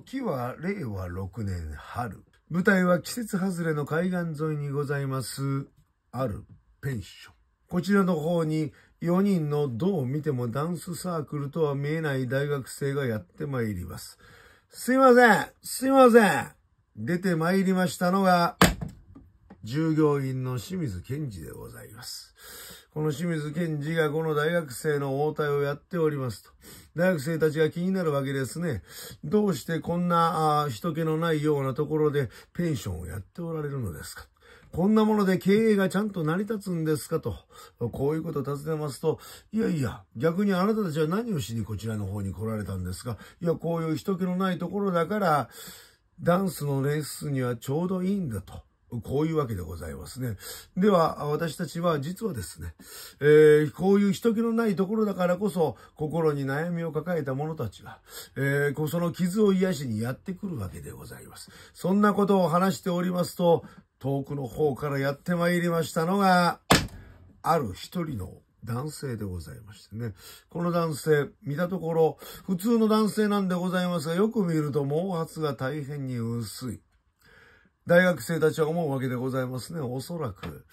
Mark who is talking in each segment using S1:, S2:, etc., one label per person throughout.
S1: 時は令和6年春。舞台は季節外れの海岸沿いにございます、あるペンション。こちらの方に4人のどう見てもダンスサークルとは見えない大学生がやってまいります。すいませんすいません出てまいりましたのが、従業員の清水健二でございます。この清水健二がこの大学生の応対をやっておりますと。大学生たちが気になるわけですね。どうしてこんな人気のないようなところでペンションをやっておられるのですかこんなもので経営がちゃんと成り立つんですかと、こういうことを尋ねますと、いやいや、逆にあなたたちは何をしにこちらの方に来られたんですかいや、こういう人気のないところだから、ダンスのレッスンにはちょうどいいんだと。こういうわけでございますね。では、私たちは実はですね、えー、こういう人気のないところだからこそ、心に悩みを抱えた者たちは、えー、その傷を癒しにやってくるわけでございます。そんなことを話しておりますと、遠くの方からやってまいりましたのが、ある一人の男性でございましてね。この男性、見たところ、普通の男性なんでございますが、よく見ると毛髪が大変に薄い。大学生たちは思うわけでございますね。おそらく。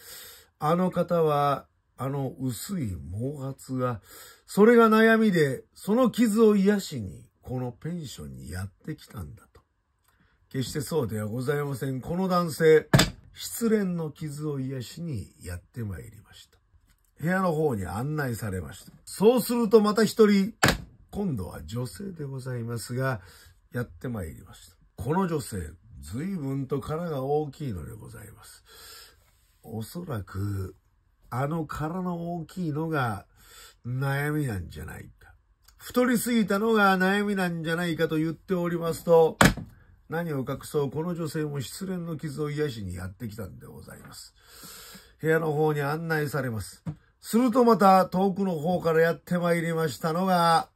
S1: あの方は、あの薄い毛髪が、それが悩みで、その傷を癒しに、このペンションにやってきたんだと。決してそうではございません。この男性、失恋の傷を癒しにやってまいりました。部屋の方に案内されました。そうするとまた一人、今度は女性でございますが、やってまいりました。この女性、随分と殻が大きいのでございます。おそらく、あの殻の大きいのが悩みなんじゃないか。太りすぎたのが悩みなんじゃないかと言っておりますと、何を隠そう、この女性も失恋の傷を癒しにやってきたんでございます。部屋の方に案内されます。するとまた遠くの方からやってまいりましたのが、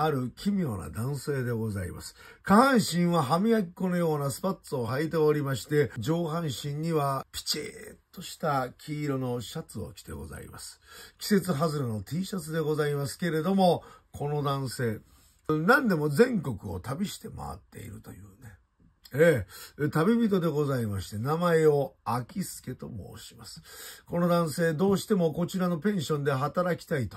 S1: ある奇妙な男性でございます。下半身は歯磨き粉のようなスパッツを履いておりまして、上半身にはピチーッとした黄色のシャツを着てございます。季節外れの T シャツでございますけれども、この男性、何でも全国を旅して回っているというね。ええ、旅人でございまして、名前を秋助と申します。この男性、どうしてもこちらのペンションで働きたいと、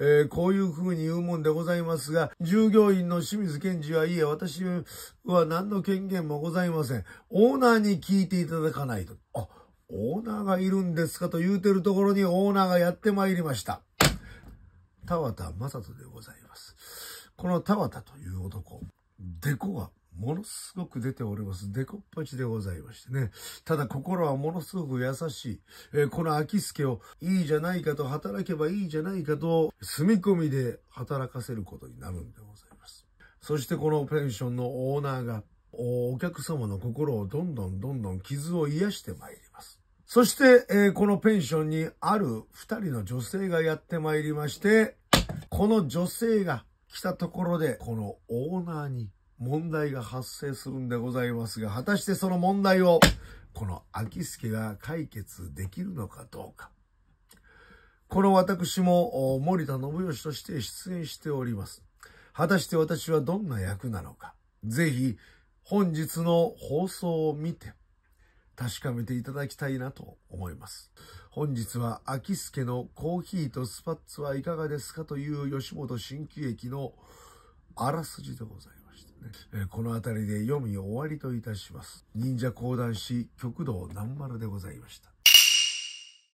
S1: えこういう風に言うもんでございますが、従業員の清水健二はいえ、私は何の権限もございません。オーナーに聞いていただかないと。あ、オーナーがいるんですかと言うてるところにオーナーがやってまいりました。田畑正人でございます。この田畑という男、デコがものすごく出ております。デコっ端でございましてね。ただ心はものすごく優しい。えー、この秋助をいいじゃないかと働けばいいじゃないかと、住み込みで働かせることになるんでございます。そしてこのペンションのオーナーが、お客様の心をどんどんどんどん傷を癒してまいります。そして、えー、このペンションにある二人の女性がやってまいりまして、この女性が来たところで、このオーナーに問題が発生するんでございますが、果たしてその問題を、この秋助が解決できるのかどうか。この私も森田信義として出演しております。果たして私はどんな役なのか。ぜひ、本日の放送を見て、確かめていただきたいなと思います。本日は、秋助のコーヒーとスパッツはいかがですかという吉本新喜劇のあらすじでございます。この辺りで読み終わりといたします。忍者講談師極道南丸でございました。